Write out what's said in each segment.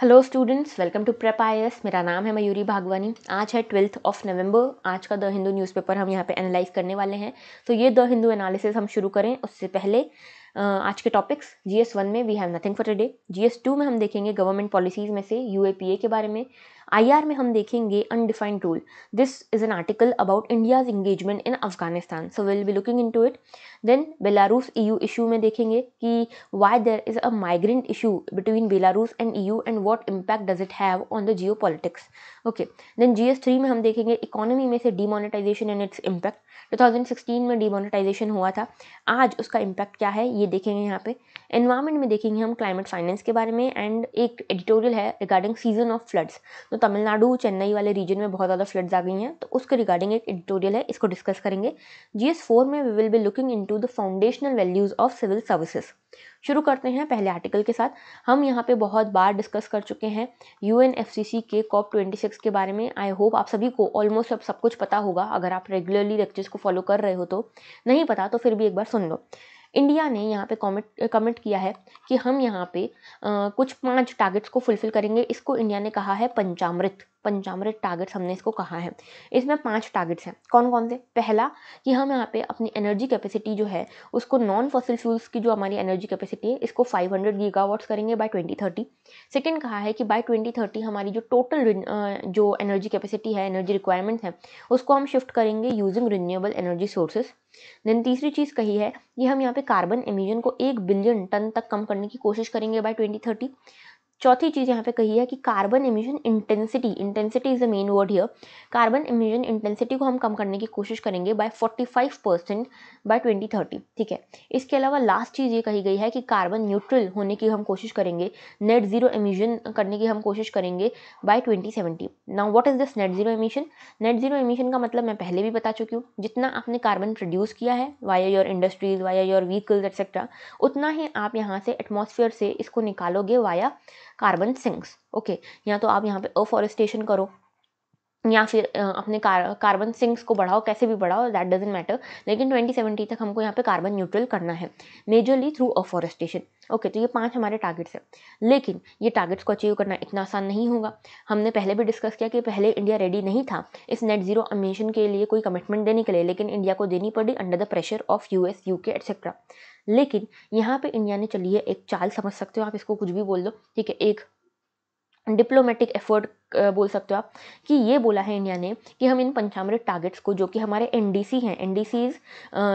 Hello students welcome to prep I मेरा नाम है मयूरी भागवानी आज है ट्वेल्थ ऑफ नवंबर आज का द हिंदू न्यूज़पेपर हम यहाँ पे एनालाइज करने वाले हैं तो ये द हिंदू एनालिसिस हम शुरू करें उससे पहले आज के टॉपिक्स जी एस वन में we have nothing for today G S two में हम देखेंगे गवर्नमेंट पॉलिसीज़ में से यू ए पी ए के बारे में आई आर में हम देखेंगे undefined rule this is an article about India's engagement in Afghanistan so will be looking in to it then Belarus E U issue में देखेंगे कि why there is a migrant issue between Belarus and E U and what impact does it have on the geopolitics okay then G S three में हम देखेंगे economy में से demonetisation and its impact 2016 में demonetisation हुआ था आज उसका इम्पैक्ट क्या है ये देखेंगे यहाँ पे इन्वायरमेंट में देखेंगे हम क्लाइमेट फाइनेंस के बारे में एंड एक एडिटोरियल है रिगार्डिंग सीजन ऑफ फ्लड्स तो तमिलनाडु चेन्नई वाले रीजन में बहुत ज़्यादा फ्लड्स आ गई हैं तो उसके रिगार्डिंग एक एडिटोरियल है इसको डिस्कस करेंगे जी एस फोर में we will be looking in to the foundational values of civil services शुरू करते हैं पहले आर्टिकल के साथ हम यहाँ पे बहुत बार डिस्कस कर चुके हैं यू के कॉप ट्वेंटी के बारे में आई होप आप सभी को ऑलमोस्ट अब सब कुछ पता होगा अगर आप रेगुलरली लेक्चर्स को फॉलो कर रहे हो तो नहीं पता तो फिर भी एक बार सुन लो इंडिया ने यहाँ पे कॉमेंट कमिट किया है कि हम यहाँ पे आ, कुछ पांच टारगेट्स को फुलफिल करेंगे इसको इंडिया ने कहा है पंचामृत पंचामृत टारगेट्स हमने इसको कहा है इसमें पांच टारगेट्स हैं कौन कौन से पहला कि हम यहाँ पे अपनी एनर्जी कैपेसिटी जो है उसको नॉन फॉसिल फ्यूल्स की जो हमारी एनर्जी कैपेसिटी है इसको फाइव हंड्रेड करेंगे बाई ट्वेंटी थर्टी कहा है कि बाई ट्वेंटी हमारी जो टोटल जो एनर्जी कैपेसिटी है एनर्जी रिक्वायरमेंट्स हैं उसको हम शिफ्ट करेंगे using renewable energy sources then तीसरी चीज़ कही है कि हम यहाँ पे कार्बन एमिजन को एक बिलियन टन तक कम करने की कोशिश करेंगे बाय 2030 चौथी चीज़ यहाँ पे कही है कि carbon emission intensity intensity is the main word here carbon emission intensity को हम कम करने की कोशिश करेंगे बाय 45 परसेंट बाय 2030 ठीक है इसके अलावा लास्ट चीज़ ये कही गई है कि कार्बन न्यूट्रल होने की हम कोशिश करेंगे नेट जीरो इमिशन करने की हम कोशिश करेंगे by twenty seventy now what is this net zero emission net zero emission का मतलब मैं पहले भी बता चुकी हूँ जितना आपने कार्बन प्रोड्यूस किया है via your industries via your vehicles etcetera उतना ही आप यहाँ से एटमोसफियर से इसको निकालोगे वाया कार्बन सिंक्स ओके या तो आप यहाँ पे अफॉरेस्टेशन करो या फिर अपने कार कार्बन सिंक्स को बढ़ाओ कैसे भी बढ़ाओ दैट डजेंट मैटर लेकिन 2070 तक हमको यहाँ पे कार्बन न्यूट्रल करना है मेजरली थ्रू अफॉरेस्टेशन ओके तो ये पांच हमारे टारगेट्स हैं लेकिन ये टारगेट्स को अचीव करना इतना आसान नहीं होगा हमने पहले भी डिस्कस किया कि पहले इंडिया रेडी नहीं था इस नेट जीरो अमीशन के लिए कोई कमिटमेंट देने के लिए लेकिन इंडिया को देनी पड़ी under the pressure of U S U K etcetera लेकिन यहाँ पे इंडिया ने चलिए एक चाल समझ सकते हो आप इसको कुछ भी बोल दो ठीक है एक डिप्लोमेटिक एफर्ट बोल सकते हो आप कि ये बोला है इंडिया ने कि हम इन पंचामृत टारगेट्स को जो कि हमारे एन हैं एन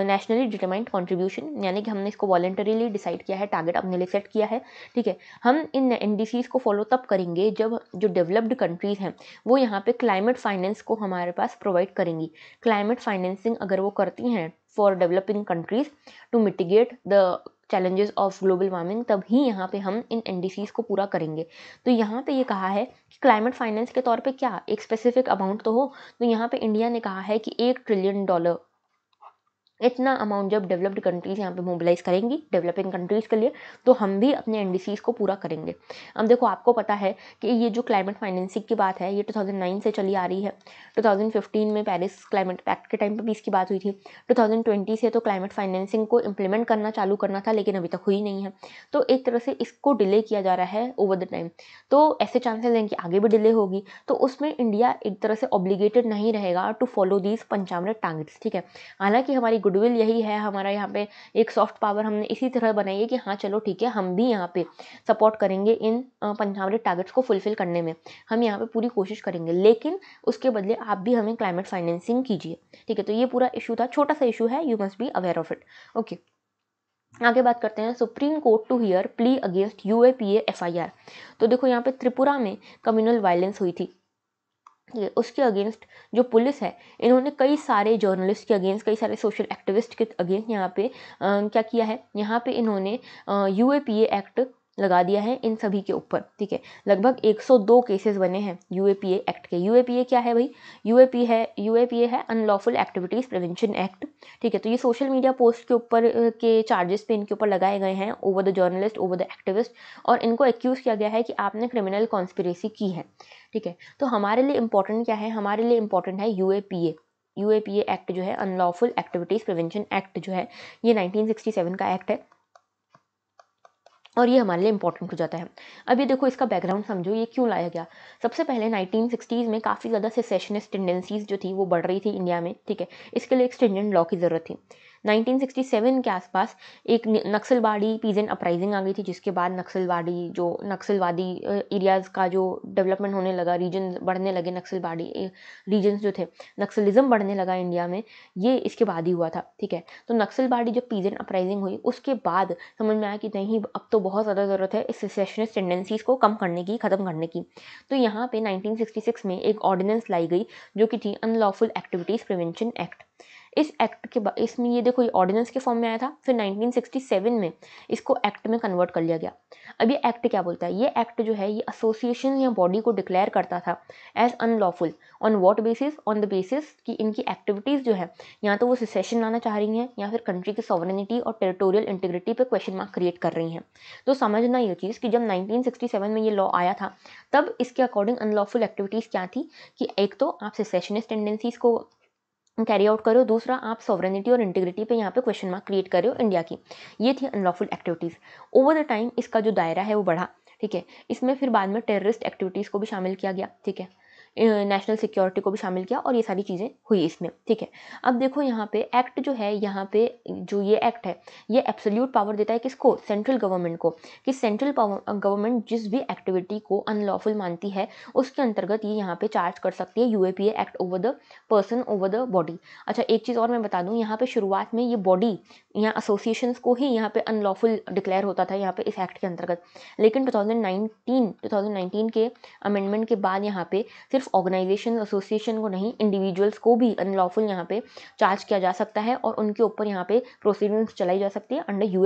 नेशनली डिटरमाइंड कॉन्ट्रीब्यूशन यानी कि हमने इसको वॉलेंटरीली डिसाइड किया है टारगेट अपने लिए सेट किया है ठीक है हम इन एन को फॉलो तब करेंगे जब जो डेवलप्ड कंट्रीज़ हैं वो यहाँ पर क्लाइमेट फाइनेंस को हमारे पास प्रोवाइड करेंगी क्लाइमेट फाइनेंसिंग अगर वो करती हैं for developing countries to mitigate the challenges of global warming तब ही यहाँ पे हम इन एन को पूरा करेंगे तो यहाँ पे ये कहा है कि क्लाइमेट फाइनेंस के तौर पे क्या एक स्पेसिफिक अमाउंट तो हो तो यहाँ पे इंडिया ने कहा है कि एक ट्रिलियन डॉलर इतना अमाउंट जब डेवलप्ड कंट्रीज़ यहाँ पे मोबिलाइज करेंगी डेवलपिंग कंट्रीज़ के लिए तो हम भी अपने एन को पूरा करेंगे अब देखो आपको पता है कि ये जो क्लाइमेट फाइनेंसिंग की बात है ये 2009 से चली आ रही है 2015 में पेरिस क्लाइमेट पैक्ट के टाइम पे भी इसकी बात हुई थी 2020 से तो क्लाइमेट फाइनेंसिंग को इम्प्लीमेंट करना चालू करना था लेकिन अभी तक हुई नहीं है तो एक तरह से इसको डिले किया जा रहा है ओवर द टाइम तो ऐसे चांसेज हैं कि आगे भी डिले होगी तो उसमें इंडिया एक तरह से ऑब्लीगेटेड नहीं रहेगा टू फॉलो दीज पंचावन टारगेट्स ठीक है हालांकि हमारी गुडविल यही है हमारा यहाँ पे एक सॉफ्ट पावर हमने इसी तरह बनाई है कि हाँ चलो ठीक है हम भी यहाँ पे सपोर्ट करेंगे इन पंचावली टारगेट्स को फुलफिल करने में हम यहाँ पे पूरी कोशिश करेंगे लेकिन उसके बदले आप भी हमें क्लाइमेट फाइनेंसिंग कीजिए ठीक है तो ये पूरा इशू था छोटा सा इशू है you must be aware of it okay आगे बात करते हैं Supreme Court to hear plea against U A तो देखो यहाँ पे त्रिपुरा में कम्युनल वायलेंस हुई थी उसके अगेंस्ट जो पुलिस है इन्होंने कई सारे जर्नलिस्ट के अगेंस्ट कई सारे सोशल एक्टिविस्ट के अगेंस्ट यहाँ पे क्या किया है यहाँ पे इन्होंने यू ए पी एक्ट लगा दिया है इन सभी के ऊपर ठीक है लगभग 102 केसेस बने हैं यू एक्ट के यू क्या है भाई यू है यू है अनलॉफुल एक्टिविटीज़ प्रिवेंशन एक्ट ठीक है तो ये सोशल मीडिया पोस्ट के ऊपर के चार्जेस पे इनके ऊपर लगाए गए हैं over the journalist over the activist और इनको एक्यूज़ किया गया है कि आपने क्रिमिनल कॉन्स्पिरेसी की है ठीक है तो हमारे लिए इंपॉर्टेंट क्या है हमारे लिए इंपॉर्टेंट है यू यू एक्ट जो है अनलॉफुल एक्टिविटीज़ प्रिवेंशन एक्ट जो है ये 1967 का एक्ट है और ये हमारे लिए इंपॉर्टेंट हो जाता है अब ये देखो इसका बैकग्राउंड समझो ये क्यों लाया गया सबसे पहले नाइनटीन में काफ़ी ज़्यादा सेसेशनिस्ट टेंडेंसीज जो थी वो बढ़ रही थी इंडिया में ठीक है इसके लिए एक स्टिंजेंट लॉ की ज़रूरत थी 1967 के आसपास एक नक्सलवाड़ी पीजन अपराइजिंग आ गई थी जिसके बाद नक्सलवाड़ी जो नक्सलवादी एरियाज़ का जो डेवलपमेंट होने लगा रीजन बढ़ने लगे नक्सलवाड़ी रीजन्स जो थे नक्सलिज़म बढ़ने लगा इंडिया में ये इसके बाद ही हुआ था ठीक है तो नक्सलवाड़ी जब पीजन अपराइजिंग हुई उसके बाद समझ में आया कि नहीं अब तो बहुत ज़्यादा ज़रूरत है इस सेशनिस्ट टेंडेंसीज़ को कम करने की ख़त्म करने की तो यहाँ पर नाइनटीन में एक ऑर्डिनेंस लाई गई जो कि थी अनलॉफुल एक्टिविटीज़ प्रिवेंशन एक्ट इस एक्ट के इसमें ये देखो ये ऑर्डिनेंस के फॉर्म में आया था फिर 1967 में इसको एक्ट में कन्वर्ट कर लिया गया अब ये एक्ट क्या बोलता है ये एक्ट जो है ये एसोसिएशन या बॉडी को डिक्लेयर करता था as unlawful on what basis on the basis कि इनकी एक्टिविटीज़ जो है या तो वो सिसेशन लाना चाह रही हैं या फिर कंट्री की सॉवरनिटी और टेरिटोरियल इंटीग्रिटी पर क्वेश्चन मार्क क्रिएट कर रही हैं तो समझना ये चीज़ कि जब नाइनटीन में ये लॉ आया था तब इसके अकॉर्डिंग अनलॉफुल एक्टिविटीज़ क्या थी कि एक तो आप सिसेशनिस्ट टेंडेंसीज़ को कैरी आउट करो दूसरा आप सॉवरनिटी और इंटीग्रिटी पे यहाँ पे क्वेश्चन मार्क क्रिएट कर रहे हो इंडिया की ये थी unlawful activities over the time इसका जो दायरा है वो बढ़ा ठीक है इसमें फिर बाद में टेररिस्ट एक्टिविटीज़ को भी शामिल किया गया ठीक है नेशनल सिक्योरिटी को भी शामिल किया और ये सारी चीज़ें हुई इसमें ठीक है अब देखो यहाँ पे एक्ट जो है यहाँ पे जो ये एक्ट है ये एब्सोल्यूट पावर देता है किसको सेंट्रल गवर्नमेंट को कि सेंट्रल गवर्नमेंट जिस भी एक्टिविटी को अनलॉफुल मानती है उसके अंतर्गत ये यहाँ पे चार्ज कर सकती है U act over the person over the body अच्छा एक चीज़ और मैं बता दूँ यहाँ पर शुरुआत में ये बॉडी यहाँ एसोसिएशन को ही यहाँ पर अनलॉफुल डिक्लेयर होता था यहाँ पर इस एक्ट के अंतर्गत लेकिन टू थाउजेंड के अमेंडमेंट के बाद यहाँ पर सिर्फ सिर्फ ऑर्गेनाइजेशन एसोसिएशन को नहीं इंडिविजुअल्स को भी अनलॉफुल यहाँ पे चार्ज किया जा सकता है और उनके ऊपर यहाँ पे प्रोसीडिंग्स चलाई जा सकती है अंडर यू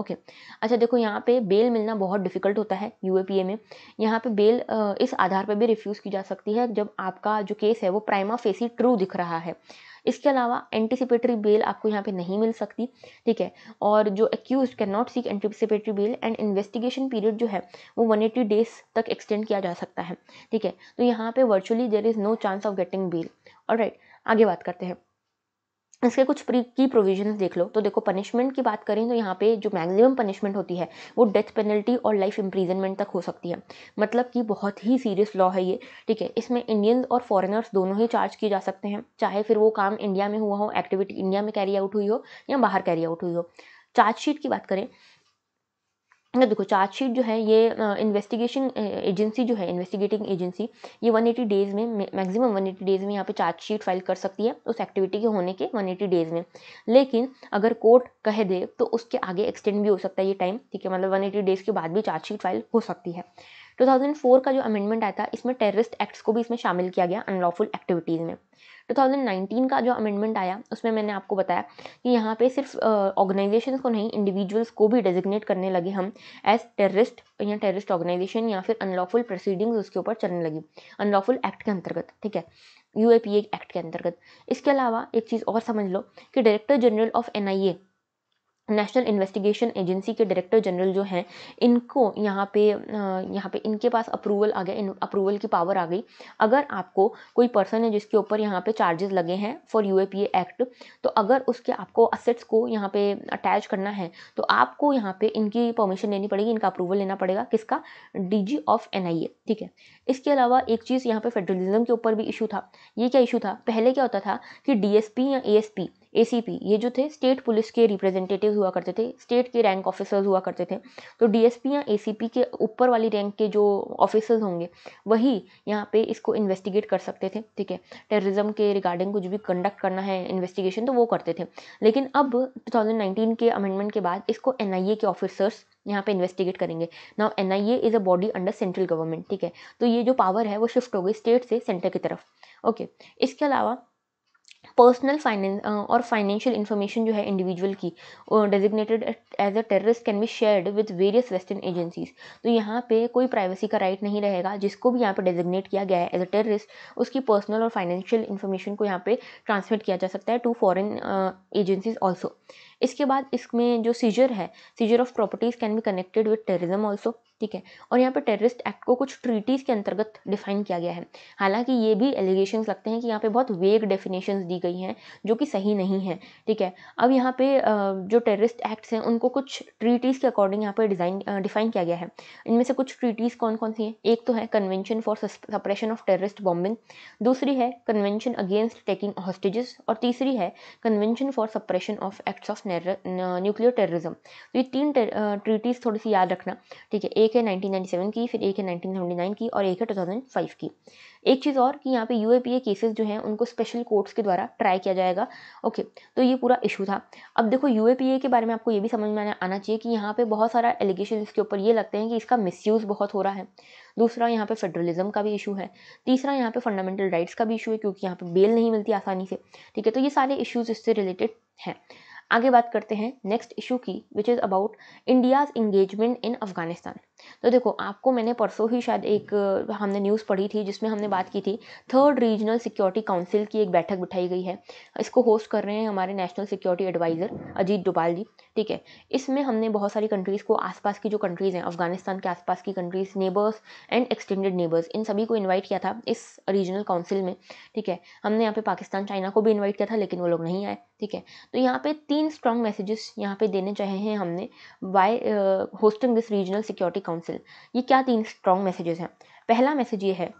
ओके अच्छा देखो यहाँ पे बेल मिलना बहुत डिफिकल्ट होता है यू में यहाँ पे बेल इस आधार पर भी रिफ्यूज़ की जा सकती है जब आपका जो केस है वो प्राइमा फेसी ट्रू दिख रहा है इसके अलावा एंटीसिपेटरी बेल आपको यहाँ पे नहीं मिल सकती ठीक है और जो accuse can not seek anticipatory bail and investigation period जो है वो 180 डेज तक एक्सटेंड किया जा सकता है ठीक है तो यहाँ पे virtually there is no chance of getting bail और आगे बात करते हैं इसके कुछ प्री की प्रोविजन देख लो तो देखो पनिशमेंट की बात करें तो यहाँ पे जो मैक्सिमम पनिशमेंट होती है वो डेथ पेनल्टी और लाइफ इम्प्रीजनमेंट तक हो सकती है मतलब कि बहुत ही सीरियस लॉ है ये ठीक है इसमें इंडियंस और फॉरेनर्स दोनों ही चार्ज किए जा सकते हैं चाहे फिर वो काम इंडिया में हुआ हो एक्टिविटी इंडिया में कैरी आउट हुई हो या बाहर कैरी आउट हुई हो चार्जशीट की बात करें ना देखो चार्जशीट जो है ये इन्वेस्टिगेशन एजेंसी जो है इन्वेस्टिगेटिंग एजेंसी ये 180 डेज़ में मैक्सिमम 180 डेज़ में यहाँ पे चार्जशीट फाइल कर सकती है उस एक्टिविटी के होने के 180 डेज़ में लेकिन अगर कोर्ट कह दे तो उसके आगे एक्सटेंड भी हो सकता है ये टाइम ठीक है मतलब 180 डेज़ के बाद भी चार्जशीट फाइल हो सकती है 2004 का जो अमेंडमेंट आया था इसमें टेररिस्ट एक्ट्स को भी इसमें शामिल किया गया अनलॉफुल एक्टिविटीज़ में 2019 का जो अमेंडमेंट आया उसमें मैंने आपको बताया कि यहाँ पे सिर्फ ऑर्गेनाइजेशन को नहीं इंडिविजुअल्स को भी डेजिग्नेट करने लगे हम एज टेररिस्ट या टेररिस्ट ऑर्गेनाइजेशन या फिर अनलॉफुल प्रोसीडिंग्स उसके ऊपर चलने लगी अनलॉफुल एक्ट के अंतर्गत ठीक है यू एक्ट के अंतर्गत इसके अलावा एक चीज़ और समझ लो कि director general of an national investigation agency के डायरेक्टर जनरल जो हैं इनको यहाँ पे यहाँ पे इनके पास अप्रूवल आ गया अप्रूवल की पावर आ गई अगर आपको कोई पर्सन है जिसके ऊपर यहाँ पे चार्जेस लगे हैं फॉर यू एक्ट तो अगर उसके आपको असेट्स को यहाँ पे अटैच करना है तो आपको यहाँ पे इनकी परमिशन लेनी पड़ेगी इनका अप्रूवल लेना पड़ेगा किसका डी ऑफ एन ठीक है इसके अलावा एक चीज़ यहाँ पर फेडरलिज्म के ऊपर भी इशू था ये क्या इशू था पहले क्या होता था कि डी या ए ए ये जो थे स्टेट पुलिस के रिप्रेजेंटेटिव हुआ करते थे स्टेट के रैंक ऑफिसर्स हुआ करते थे तो डीएसपी या ए के ऊपर वाली रैंक के जो ऑफिसर्स होंगे वही यहाँ पे इसको इन्वेस्टिगेट कर सकते थे ठीक है टेररिज्म के रिगार्डिंग कुछ भी कंडक्ट करना है इन्वेस्टिगेशन तो वो करते थे लेकिन अब टू के अमेंडमेंट के बाद इसको एन के ऑफिसर्स यहाँ पे इन्वेस्टिगेट करेंगे now N I A is a body under central government ठीक है तो ये जो पावर है वो शिफ्ट हो गई स्टेट से सेंटर की तरफ ओके okay. इसके अलावा पर्सनल फाइनेंस और फाइनेंशियल इन्फॉर्मेशन जो है इंडिविजुअल की designated as a terrorist can be shared with various western agencies तो यहाँ पे कोई प्राइवेसी का राइट नहीं रहेगा जिसको भी यहाँ पे डेजिग्नेट किया गया है एज अ टेररिस्ट उसकी पर्सनल और फाइनेंशियल इन्फॉर्मेशन को यहाँ पे ट्रांसमिट किया जा सकता है टू फॉरन एजेंसीज ऑल्सो इसके बाद इसमें जो सीजर है seizure of properties can be connected with terrorism also ठीक है और यहाँ पे टेररिस्ट एक्ट को कुछ ट्रीटीज़ के अंतर्गत डिफाइन किया गया है हालांकि ये भी एलिगेशन लगते हैं कि यहाँ पे बहुत वेग डेफिनेशंस दी गई हैं जो कि सही नहीं है ठीक है अब यहाँ पे जो टेररिस्ट एक्ट्स हैं उनको कुछ ट्रीटीज़ के अकॉर्डिंग यहाँ पे डिज़ाइन डिफाइन किया गया है इनमें से कुछ ट्रीटीज़ कौन कौन सी हैं एक तो है convention for suppression of terrorist bombing दूसरी है कन्वेंशन अगेंस्ट टेकिंग हॉस्टेज और तीसरी है convention for suppression of acts of nuclear terrorism तो ये तीन ट्रीटीज़ थोड़ी सी याद रखना ठीक है एक है 1997 की फिर एक है 1979 की और एक है 2005 की एक चीज़ और कि यहाँ पे यू केसेस जो हैं उनको स्पेशल कोर्ट्स के द्वारा ट्राई किया जाएगा ओके तो ये पूरा इशू था अब देखो यू के बारे में आपको ये भी समझ में आना चाहिए कि यहाँ पर बहुत सारा एलिगेशन इसके ऊपर ये लगते हैं कि इसका मिसयूज़ बहुत हो रहा है दूसरा यहाँ पे फेडरलिज्म का भी इशू है तीसरा यहाँ पे फंडामेंटल राइट्स का भी इशू है क्योंकि यहाँ पे बेल नहीं मिलती आसानी से ठीक है तो ये सारे इश्यूज इससे रिलेटेड हैं आगे बात करते हैं नेक्स्ट इशू की which is about India's engagement in Afghanistan तो देखो आपको मैंने परसों ही शायद एक हमने न्यूज़ पढ़ी थी जिसमें हमने बात की थी थर्ड रीजनल सिक्योरिटी काउंसिल की एक बैठक बिठाई गई है इसको होस्ट कर रहे हैं हमारे national security adviser Ajit Doval ji ठीक है इसमें हमने बहुत सारी कंट्रीज़ को आसपास की जो कंट्रीज़ हैं अफ़गानिस्तान के आसपास की countries neighbours and extended neighbours इन सभी को इन्वाइट किया था इस रीजनल काउंसिल में ठीक है हमने यहाँ पे पाकिस्तान चाइना को भी इन्वाइट किया था लेकिन वो लोग नहीं आए ठीक है तो यहाँ पे तीन स्ट्रॉन्ग मैसेजेस यहाँ पे देने चाहे हैं हमने by hosting this regional security council ये क्या तीन स्ट्रॉन्ग मैसेजेस हैं पहला मैसेज ये है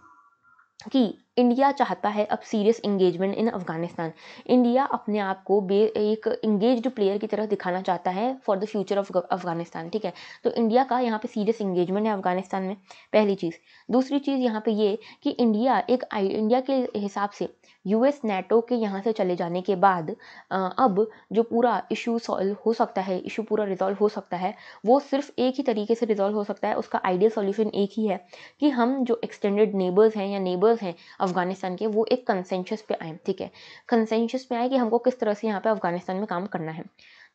कि इंडिया चाहता है अब serious engagement in Afghanistan India अपने आप को बे एक इंगेज प्लेयर की तरह दिखाना चाहता है for the future of Afghanistan ठीक है तो इंडिया का यहाँ पे सीरियस इंगेजमेंट है अफगानिस्तान में पहली चीज़ दूसरी चीज़ यहाँ पे ये कि इंडिया एक इंडिया के हिसाब से यूएस नेटो के यहाँ से चले जाने के बाद अब जो पूरा इशू सॉल्व हो सकता है इशू पूरा रिजॉल्व हो सकता है वो सिर्फ एक ही तरीके से रिजॉल्व हो सकता है उसका आइडियल सोल्यूशन एक ही है कि हम जो एक्सटेंडेड नेबर्स हैं या नेबर्स हैं अफगानिस्तान के वो एक कंसेंशस पे आए ठीक है कंसेंशस पे आए कि हमको किस तरह से यहाँ पे अफगानिस्तान में काम करना है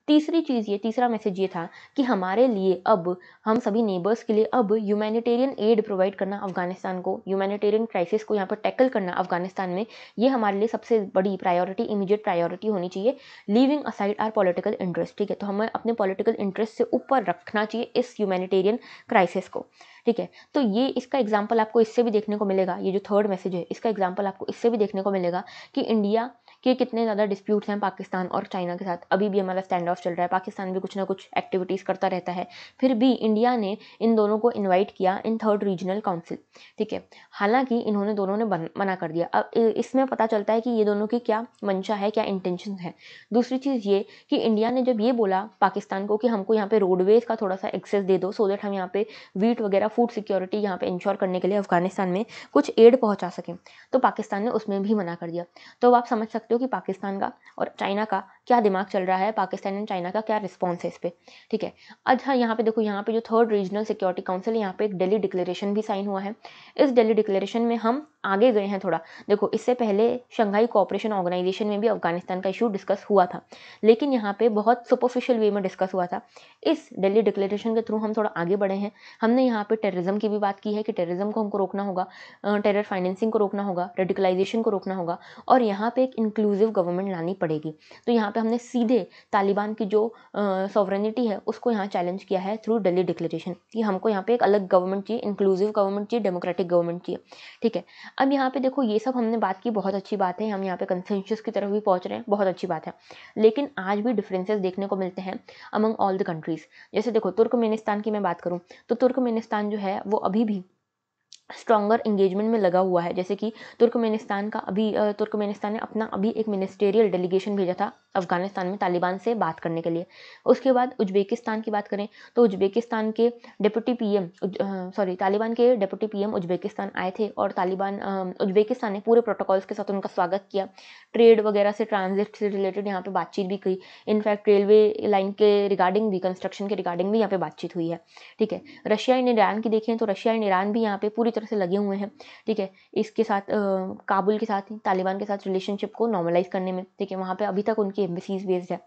तीसरी चीज़ ये तीसरा मैसेज ये था कि हमारे लिए अब हम सभी नेबर्स के लिए अब ह्यूमैनिटेरियन एड प्रोवाइड करना अफगानिस्तान को ह्यूमैनिटेरियन क्राइसिस को यहाँ पर टैकल करना अफगानिस्तान में ये हमारे लिए सबसे बड़ी प्रायोरिटी इमीडिएट प्रायोरिटी होनी चाहिए leaving aside our political interest ठीक है तो हमें अपने पॉलिटिकल इंटरेस्ट से ऊपर रखना चाहिए इस ह्यूमैनिटेरियन क्राइसिस को ठीक है तो ये इसका एग्जाम्पल आपको इससे भी देखने को मिलेगा ये जो थर्ड मैसेज है इसका एग्जाम्पल आपको इससे भी देखने को मिलेगा कि इंडिया कि कितने ज़्यादा डिस्प्यूट्स हैं पाकिस्तान और चाइना के साथ अभी भी हमारा स्टैंड ऑफ चल रहा है पाकिस्तान भी कुछ ना कुछ एक्टिविटीज़ करता रहता है फिर भी इंडिया ने इन दोनों को इन्वाइट किया इन थर्ड रीजनल काउंसिल ठीक है हालांकि इन्होंने दोनों ने मना कर दिया अब इसमें पता चलता है कि ये दोनों की क्या मंशा है क्या इंटेंशन है दूसरी चीज़ ये कि इंडिया ने जब ये बोला पाकिस्तान को कि हमको यहाँ पर रोडवेज़ का थोड़ा सा एक्सेस दे दो सो देट हम यहाँ पे वीट वगैरह फूड सिक्योरिटी यहाँ पर इंश्योर करने के लिए अफगानिस्तान में कुछ एड पहुँचा सकें तो पाकिस्तान ने उसमें भी मना कर दिया तो आप समझ सकते जो कि पाकिस्तान का और चाइना का क्या दिमाग चल रहा है पाकिस्तान एंड चाइना का क्या रिस्पॉन्स है इस पर ठीक है अच्छा यहाँ पे देखो यहाँ पे जो थर्ड रीजनल सिक्योरिटी काउंसिल यहाँ पे एक डेली डिक्लेरेशन भी साइन हुआ है इस डेली डिक्लेरेशन में हम आगे गए हैं थोड़ा देखो इससे पहले शंघाई कोऑपरेशन ऑर्गेनाइजेशन में भी अफगानिस्तान का इशू डिस्कस हुआ था लेकिन यहाँ पे बहुत सुपरफिशियल वे में डिस्कस हुआ था इस डेली डिक्लेरेशन के थ्रू हम थोड़ा आगे बढ़े हैं हमने यहाँ पे टेररिज्म की भी बात की है कि टेररिज्म को हमको रोकना होगा टेरर फाइनेंसिंग को रोकना होगा रेडिकलाइजेशन को रोकना होगा और यहाँ पर एक इंक्लूसिव गवर्नमेंट लानी पड़ेगी तो यहाँ पे हमने सीधे तालिबान की जो सॉवरनिटी है उसको यहाँ चैलेंज किया है थ्रू दिल्ली डिक्लेरेशन कि हमको यहाँ पे एक अलग गवर्नमेंट चाहिए इंक्लूसिव गवर्नमेंट चाहिए डेमोक्रेटिक गवर्नमेंट चाहिए ठीक है अब यहाँ पे देखो ये सब हमने बात की बहुत अच्छी बात है हम यहाँ पे कंसेंशियस की तरफ भी पहुँच रहे हैं बहुत अच्छी बात है लेकिन आज भी डिफ्रेंसेज देखने को मिलते हैं अमंग ऑल द कंट्रीज़ जैसे देखो तुर्कमेनिस्तान की मैं बात करूँ तो तुर्कमेनिस्तान जो है वो अभी भी स्ट्रॉगर इंगेजमेंट में लगा हुआ है जैसे कि तुर्कमेनिस्तान का अभी तुर्कमेनिस्तान ने अपना अभी एक मिनिस्टेरियल डेलीगेशन भेजा था अफ़गानिस्तान में तालिबान से बात करने के लिए उसके बाद उज्बेकिस्तान की बात करें तो उज्बेकिस्तान के डिप्टी पीएम सॉरी तालिबान के डिप्टी पीएम उज्बेकिस्तान आए थे और तालिबान उज्बेकिस्तान ने पूरे प्रोटोकॉल्स के साथ उनका स्वागत किया ट्रेड वगैरह से ट्रांजिट से रिलेटेड यहाँ पर बातचीत भी की इनफैक्ट रेलवे लाइन के रिगार्डिंग भी कंस्ट्रक्शन के रिगार्डिंग भी यहाँ पर बातचीत हुई है ठीक है रशिया एंड ईरान की देखें तो रशिया एंड ईरान भी यहाँ पर पूरी तरह से लगे हुए हैं ठीक है इसके साथ काबुल के साथ तालिबान के साथ रिलेशनशिप को नॉर्मलाइज करने में ठीक है वहाँ पर अभी तक उनकी एम्बेसीज बेस्ड है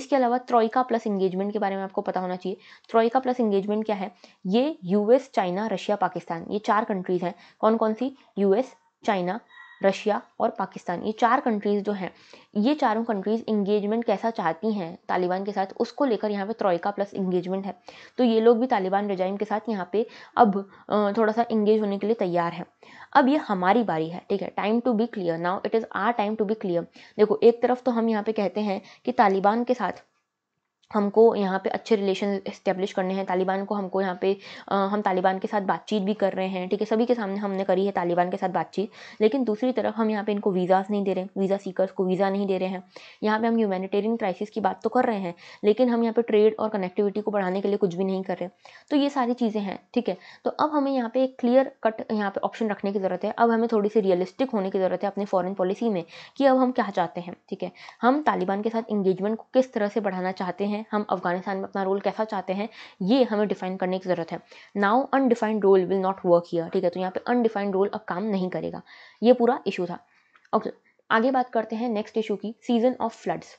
इसके अलावा ट्रॉयका प्लस इंगेजमेंट के बारे में आपको पता होना चाहिए ट्रॉयका प्लस इंगेजमेंट क्या है ये यूएस चाइना रशिया पाकिस्तान ये चार कंट्रीज़ हैं कौन कौन सी यूएस चाइना रशिया और पाकिस्तान ये चार कंट्रीज़ जो हैं ये चारों कंट्रीज़ इंगेजमेंट कैसा चाहती हैं तालिबान के साथ उसको लेकर यहाँ पे ट्रॉयका प्लस इंगेजमेंट है तो ये लोग भी तालिबान रजाइम के साथ यहाँ पे अब थोड़ा सा इंगेज होने के लिए तैयार है अब ये हमारी बारी है ठीक है time to be clear now it is our time to be clear देखो एक तरफ तो हम यहाँ पे कहते हैं कि तालिबान के साथ हमको यहाँ पे अच्छे रिलेशन इस्टेब्लिश करने हैं तालिबान को हमको यहाँ पे हम तालिबान के साथ बातचीत भी कर रहे हैं ठीक है सभी के सामने हमने करी है तालिबान के साथ बातचीत लेकिन दूसरी तरफ हम यहाँ पे इनको वीज़ाज़ नहीं दे रहे वीज़ा सीकर्स को वीज़ा नहीं दे रहे हैं यहाँ पे हम ह्यूमैनिटेरियन क्राइसिस की बात तो कर रहे हैं लेकिन हम यहाँ पर ट्रेड और कनेक्टिविटी को बढ़ाने के लिए कुछ भी नहीं कर रहे तो ये सारी चीज़ें हैं ठीक है तो अब हमें यहाँ पर एक क्लियर कट यहाँ पर ऑप्शन रखने की ज़रूरत है अब हमें थोड़ी सी रियलिस्टिक होने की ज़रूरत है अपने फॉरन पॉलिसी में कि अब हम क्या चाहते हैं ठीक है हम तालिबान के साथ इंगेजमेंट को किस तरह से बढ़ाना चाहते हैं हैं हम अफगानिस्तान में अपना रोल कैसा चाहते हैं ये हमें डिफाइन करने की ज़रूरत है now undefined role will not work here ठीक है तो यहाँ पे अनडिफाइंड रोल अब काम नहीं करेगा ये पूरा इशू था ओके आगे बात करते हैं नेक्स्ट इशू की सीजन ऑफ फ्लड्स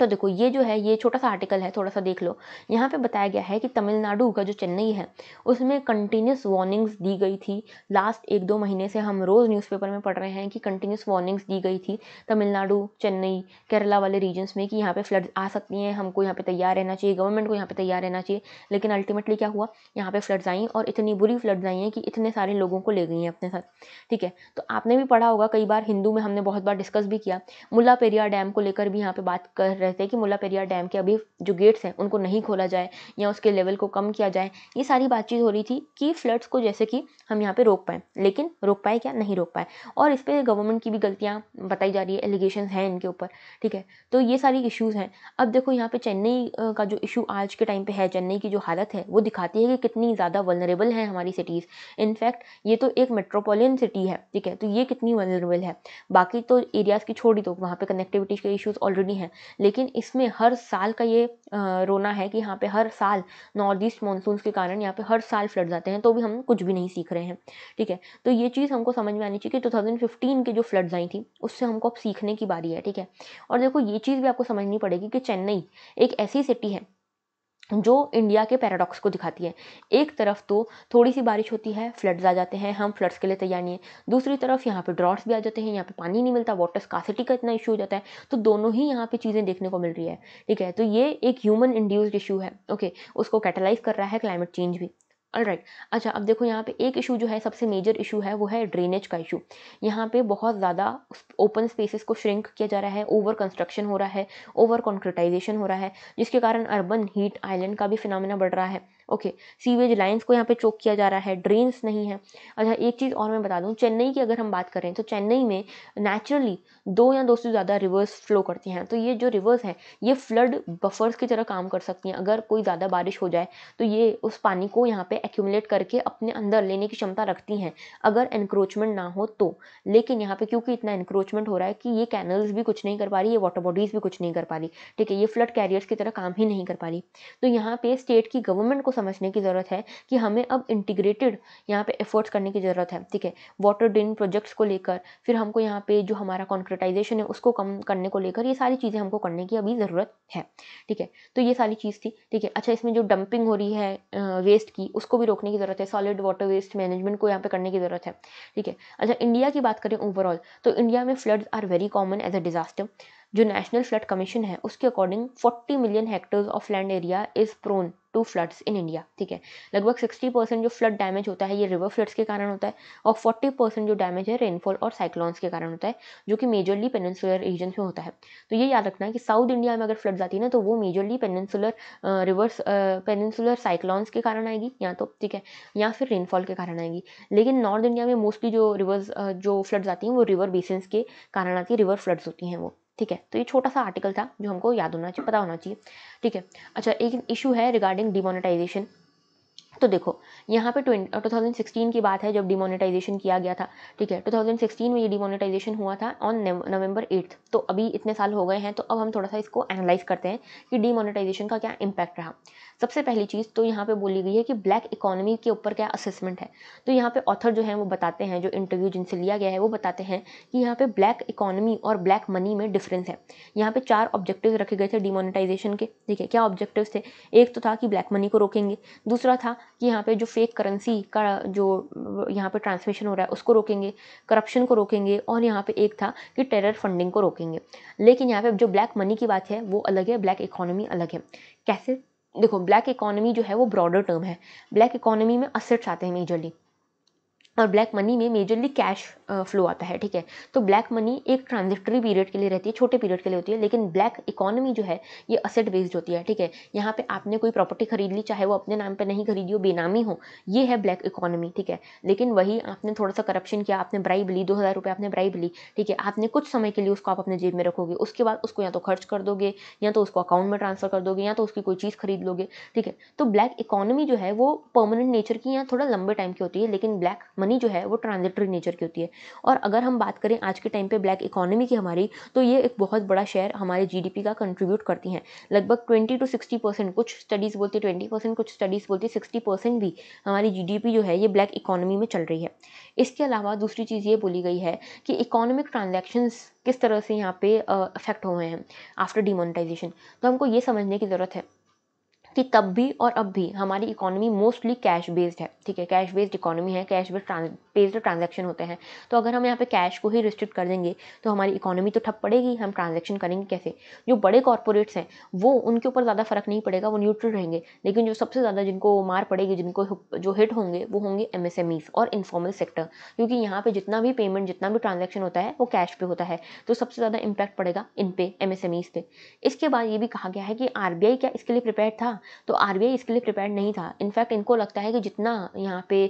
तो देखो ये जो है ये छोटा सा आर्टिकल है थोड़ा सा देख लो यहाँ पे बताया गया है कि तमिलनाडु का जो चेन्नई है उसमें कंटिन्यूस वार्निंग्स दी गई थी लास्ट एक दो महीने से हम रोज़ न्यूज़पेपर में पढ़ रहे हैं कि कंटिन्यूस वार्निंग्स दी गई थी तमिलनाडु चेन्नई केरला वाले रीजन्स में कि यहाँ पर फ्लड्स आ सकती हैं हमको यहाँ पर तैयार रहना चाहिए गवर्नमेंट को यहाँ पर तैयार रहना चाहिए लेकिन अल्टीमेटली क्या हुआ यहाँ पर फ्लड्स आई और इतनी बुरी फ्लड्स आई हैं कि इतने सारे लोगों को ले गई हैं अपने साथ ठीक है तो आपने भी पढ़ा होगा कई बार हिंदू में हमने बहुत बार डिस्कस भी किया मुला पेरिया डैम को लेकर भी यहाँ पर बात कर रहे रहते हैं कि मुला पेरियार डैम के अभी जो गेट्स हैं उनको नहीं खोला जाए या उसके लेवल को कम किया जाए ये सारी बातचीत हो रही थी कि फ्लड्स को जैसे कि हम यहाँ पर रोक पाएँ लेकिन रोक पाए क्या नहीं रोक पाए और इस पर गवर्नमेंट की भी गलतियाँ बताई जा रही है एलिगेशन हैं इनके ऊपर ठीक है तो ये सारी इशूज़ हैं अब देखो यहाँ पर चेन्नई का जो इशू आज के टाइम पर है चेन्नई की जो हालत है वो दिखाती है कि कितनी ज़्यादा वनरेबल है हमारी सिटीज़ इनफैक्ट ये तो एक मेट्रोपोलियन सिटी है ठीक है तो ये कितनी वनरेबल है बाकी तो एरियाज़ की छोड़ ही दो वहाँ पर कनेक्टिविटी के इशूज़ ऑलरेडी हैं लेकिन लेकिन इसमें हर साल का ये रोना है कि यहाँ पे हर साल नॉर्थ ईस्ट मानसून के कारण यहाँ पे हर साल फ्लड्स आते हैं तो भी हम कुछ भी नहीं सीख रहे हैं ठीक है तो ये चीज़ हमको समझ में आनी चाहिए कि फिफ्टीन के जो फ्लड्स आई थी उससे हमको अब सीखने की बारी है ठीक है और देखो ये चीज़ भी आपको समझनी पड़ेगी कि चेन्नई एक ऐसी सिटी है जो इंडिया के पैराडॉक्स को दिखाती है एक तरफ तो थोड़ी सी बारिश होती है फ्लड्स आ जाते हैं हम फ्लड्स के लिए तैयार नहीं है दूसरी तरफ यहाँ पे ड्रॉट्स भी आ जाते हैं यहाँ पे पानी नहीं मिलता वाटर स्कासिटी का इतना इशू हो जाता है तो दोनों ही यहाँ पे चीज़ें देखने को मिल रही है ठीक है तो ये एक ह्यूमन इंड्यूस्ड इशू है ओके उसको कैटेलाइज कर रहा है क्लाइमेट चेंज भी राइट अच्छा अब देखो यहाँ पे एक इशू जो है सबसे मेजर इशू है वो है ड्रेनेज का इशू यहाँ पे बहुत ज़्यादा ओपन स्पेसेस को श्रिंक किया जा रहा है ओवर कंस्ट्रक्शन हो रहा है ओवर कॉन्क्रिटाइजेशन हो रहा है जिसके कारण अर्बन हीट आइलैंड का भी फिनमिना बढ़ रहा है ओके सीवेज लाइन्स को यहाँ पे चोक किया जा रहा है ड्रेन्स नहीं है अच्छा एक चीज़ और मैं बता दूँ चेन्नई की अगर हम बात करें तो चेन्नई में नेचुरली दो या दो से ज़्यादा रिवर्स फ्लो करती हैं तो ये जो रिवर्स हैं ये फ्लड बफर्स की तरह काम कर सकती हैं अगर कोई ज़्यादा बारिश हो जाए तो ये उस पानी को यहाँ पे एक्यूमुलेट करके अपने अंदर लेने की क्षमता रखती हैं अगर इंक्रोचमेंट ना हो तो लेकिन यहाँ पे क्योंकि इतना इंक्रोचमेंट हो रहा है कि ये कैनल्स भी कुछ नहीं कर पा रही ये वाटर बॉडीज़ भी कुछ नहीं कर पा रही ठीक है ये फ्लड कैरियर्स की तरह काम ही नहीं कर पा रही तो यहाँ पे स्टेट की गवर्नमेंट को समझने की ज़रूरत है कि हमें अब इंटीग्रेटेड यहाँ पे एफर्ट्स करने की ज़रूरत है ठीक है वाटर ड्रेन प्रोजेक्ट्स को लेकर फिर हमको यहाँ पे जो हमारा कॉन्क्रेटाइजेशन है उसको कम करने को लेकर ये सारी चीज़ें हमको करने की अभी ज़रूरत है ठीक है तो ये सारी चीज़ थी ठीक है अच्छा इसमें जो डंपिंग हो रही है वेस्ट की उसको भी रोकने की ज़रूरत है सॉलिड वाटर वेस्ट मैनेजमेंट को यहाँ पर करने की ज़रूरत है ठीक है अच्छा इंडिया की बात करें ओवरऑल तो इंडिया में floods are very common as a disaster जो नेशनल फ्लड कमीशन है उसके according 40 million hectares of land area is prone to floods in India ठीक है लगभग 60 परसेंट जो फ्लड डैमेज होता है ये रिवर फ्लड्स के कारण होता है और 40 परसेंट जो डैमेज है रेनफॉल और साइक्लॉन्स के कारण होता है जो कि मेजरली पेनिनसुलर रीजन में होता है तो ये याद रखना कि साउथ इंडिया में अगर फ्लड्स आती है ना तो वो majorly peninsular rivers peninsular cyclones के कारण आएगी या तो ठीक है या फिर रेनफॉल के कारण आएगी लेकिन नॉर्थ इंडिया में मोस्टली जो रिवर्स जो फ्लड्स आती हैं वो रिवर बेसिन के कारण आती है रिवर फ्लड्स होती हैं वो ठीक है तो ये छोटा सा आर्टिकल था जो हमको याद होना चाहिए पता होना चाहिए ठीक है अच्छा एक इशू है रिगार्डिंग डिमोनेटाइजेशन तो देखो यहाँ पे टू थाउजेंड सिक्सटीन की बात है जब डिमोनेटाइजेशन किया गया था ठीक है टू थाउजेंड सिक्सटीन में ये डिमोनेटाइजेशन हुआ था ऑन नवंबर एट्थ तो अभी इतने साल हो गए हैं तो अब हम थोड़ा सा इसको एनालाइज करते हैं कि डिमोनेटाइजेशन का क्या इम्पैक्ट रहा सबसे पहली चीज़ तो यहाँ पे बोली गई है कि ब्लैक इकोनॉमी के ऊपर क्या असेसमेंट है तो यहाँ पे ऑथर जो है वो बताते हैं जो इंटरव्यू जिनसे लिया गया है वो बताते हैं कि यहाँ पे ब्लैक इकोनॉमी और ब्लैक मनी में डिफरेंस है यहाँ पे चार ऑब्जेक्टिव रखे गए थे डिमोनिटाइजेशन के ठीक है क्या ऑब्जेक्टिव थे एक तो था कि ब्लैक मनी को रोकेंगे दूसरा था कि यहाँ पर जो फेक करेंसी का जो यहाँ पर ट्रांसमिशन हो रहा है उसको रोकेंगे करप्शन को रोकेंगे और यहाँ पर एक था कि टेरर फंडिंग को रोकेंगे लेकिन यहाँ पर जो ब्लैक मनी की बात है वो अलग है ब्लैक इकोनॉमी अलग है कैसे देखो ब्लैक इकोनॉमी जो है वो ब्रॉडर टर्म है ब्लैक इकोनॉमी में असेट्स आते हैं मेजरली और ब्लैक मनी में मेजरली कैश फ्लो आता है ठीक है तो ब्लैक मनी एक ट्रांजिटरी पीरियड के लिए रहती है छोटे पीरियड के लिए होती है लेकिन ब्लैक इकोनॉमी जो है ये असेट बेस्ड होती है ठीक है यहाँ पे आपने कोई प्रॉपर्टी खरीद ली चाहे वो अपने नाम पे नहीं खरीदी हो बेनामी हो ये है ब्लैक इकोनॉमी ठीक है लेकिन वही आपने थोड़ा सा करप्शन किया आपने ब्राइब ली दो हज़ार रुपये आपने ब्राइब ली ठीक है आपने कुछ समय के लिए उसको आप अपने जेब में रखोगे उसके बाद उसको या तो खर्च कर दोगे या तो उसको अकाउंट में ट्रांसफर कर दोगे या तो उसकी कोई चीज़ खरीद लोगे ठीक है तो ब्लैक इकोनॉमी जो है वो परमानेंट नेचर की या थोड़ा लंबे टाइम की होती है लेकिन ब्लैक मनी मनी जो है वो ट्रांजिटरी नेचर की होती है और अगर हम बात करें आज के टाइम पे ब्लैक इकोनॉमी की हमारी तो ये एक बहुत बड़ा शेयर हमारे जीडीपी का कंट्रीब्यूट करती हैं लगभग ट्वेंटी टू सिक्सटी परसेंट कुछ स्टडीज़ बोलती है ट्वेंटी परसेंट कुछ स्टडीज़ बोलती है सिक्सटी परसेंट भी हमारी जी जो है ये ब्लैक इकोनॉमी में चल रही है इसके अलावा दूसरी चीज़ ये बोली गई है कि इकोनॉमिक ट्रांजेक्शन किस तरह से यहाँ पे अफेक्ट हुए हैं आफ्टर डिमोनिटाइजेशन तो हमको ये समझने की ज़रूरत है कि तब भी और अब भी हमारी इकोनॉमी मोस्टली कैश बेस्ड है ठीक है कैश बेस्ड इकोनॉमी है कैश बेस्ड बेस्ड ट्रांजेक्शन होते हैं तो अगर हम यहाँ पे कैश को ही रिस्ट्रिक्ट कर देंगे तो हमारी इकोनॉमी तो ठप पड़ेगी हम ट्रांजेक्शन करेंगे कैसे जो बड़े कॉरपोरेट्स हैं वो उनके ऊपर ज़्यादा फर्क नहीं पड़ेगा वो न्यूट्रल रहेंगे लेकिन जो सबसे ज़्यादा जिनको मार पड़ेगी जिनको जो हिट होंगे वो होंगे एम और इनफॉर्मल सेक्टर क्योंकि यहाँ पर जितना भी पेमेंट जितना भी ट्रांजेक्शन होता है वो कैश पे होता है तो सबसे ज़्यादा इम्पैक्ट पड़ेगा इन पे एम पे इसके बाद ये भी कहा गया है कि आर क्या इसके लिए प्रिपेयर था तो आर इसके लिए प्रिपेयर नहीं था इनफैक्ट इनको लगता है कि जितना यहाँ पे